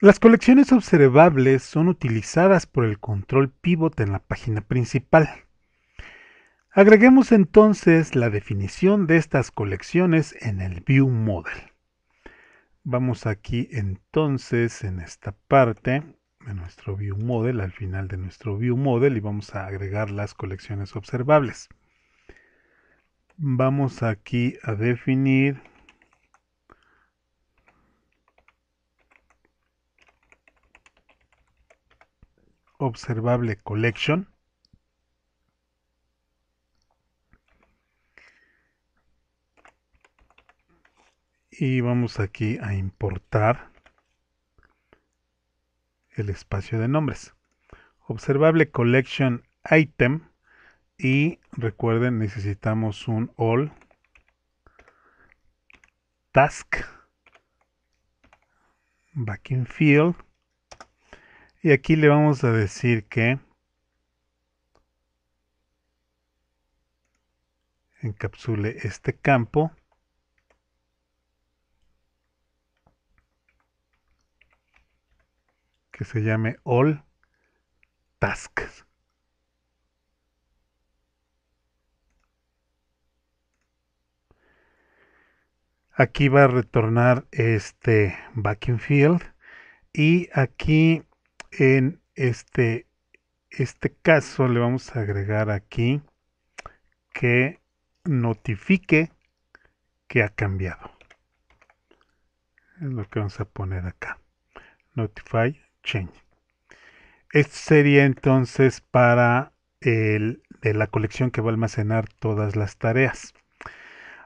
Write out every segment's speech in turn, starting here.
Las colecciones observables son utilizadas por el control pivot en la página principal. Agreguemos entonces la definición de estas colecciones en el View Model. Vamos aquí entonces en esta parte de nuestro View Model, al final de nuestro View Model y vamos a agregar las colecciones observables. Vamos aquí a definir Observable Collection. Y vamos aquí a importar el espacio de nombres. Observable Collection Item. Y recuerden, necesitamos un all task back in field y aquí le vamos a decir que encapsule este campo. que se llame all tasks. Aquí va a retornar este backing field y aquí en este, este caso le vamos a agregar aquí que notifique que ha cambiado. Es lo que vamos a poner acá. Notify change. Esto sería entonces para el, la colección que va a almacenar todas las tareas.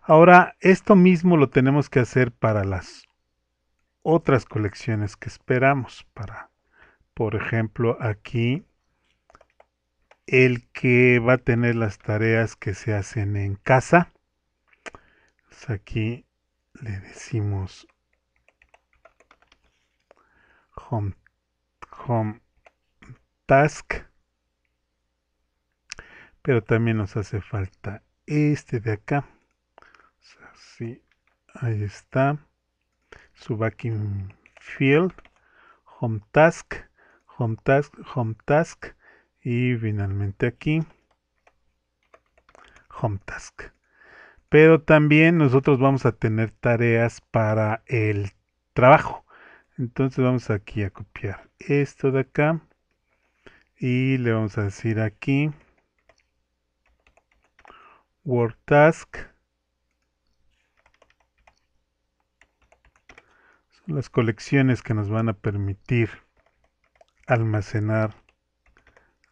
Ahora, esto mismo lo tenemos que hacer para las otras colecciones que esperamos, para por ejemplo, aquí el que va a tener las tareas que se hacen en casa. Pues aquí le decimos home, home task. Pero también nos hace falta este de acá. ahí está. Su backing field. Home task home task, home task y finalmente aquí home task. Pero también nosotros vamos a tener tareas para el trabajo. Entonces vamos aquí a copiar esto de acá y le vamos a decir aquí word task. Son las colecciones que nos van a permitir almacenar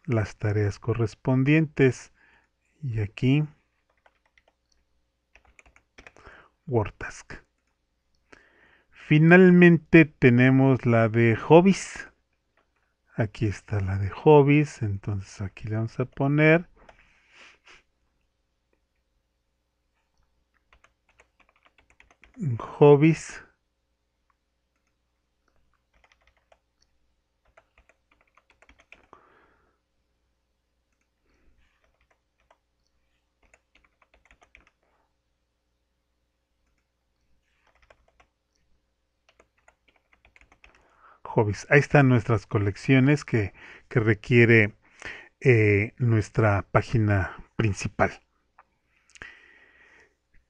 las tareas correspondientes y aquí Word Finalmente tenemos la de hobbies. Aquí está la de hobbies, entonces aquí le vamos a poner hobbies hobbies. Ahí están nuestras colecciones que, requiere eh, nuestra página principal.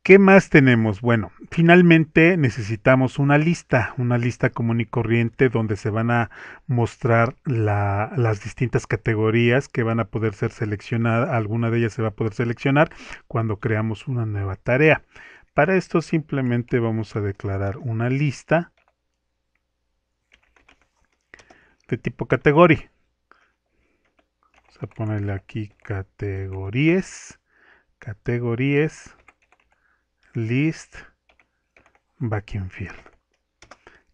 ¿Qué más tenemos? Bueno, finalmente necesitamos una lista, una lista común y corriente donde se van a mostrar las distintas categorías que van a poder ser seleccionadas, alguna de ellas se va a poder seleccionar cuando creamos una nueva tarea. Para esto simplemente vamos a declarar una lista Este tipo categoría. Vamos a ponerle aquí categorías, categorías, list, vacuum field.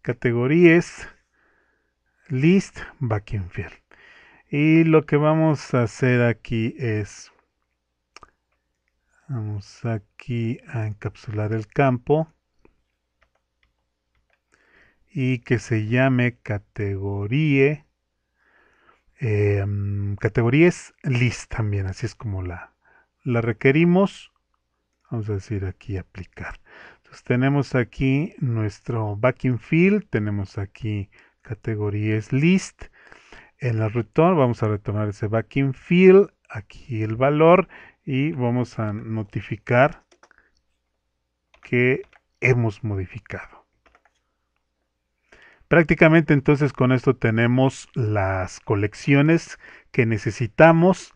Categorías, list, vacuum field. Y lo que vamos a hacer aquí es, vamos aquí a encapsular el campo y que se llame em, categoría categorías list también, así es como la, la requerimos. Vamos a decir aquí aplicar. Entonces tenemos aquí nuestro backing field, tenemos aquí categorías list. En la return vamos a retornar ese backing field, aquí el valor y vamos a notificar que hemos modificado. Prácticamente entonces con esto tenemos las colecciones que necesitamos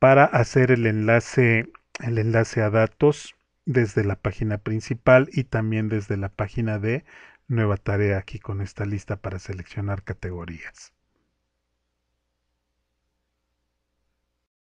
para hacer el enlace, a datos desde la página principal y también desde la página de nueva tarea aquí con esta lista para seleccionar categorías.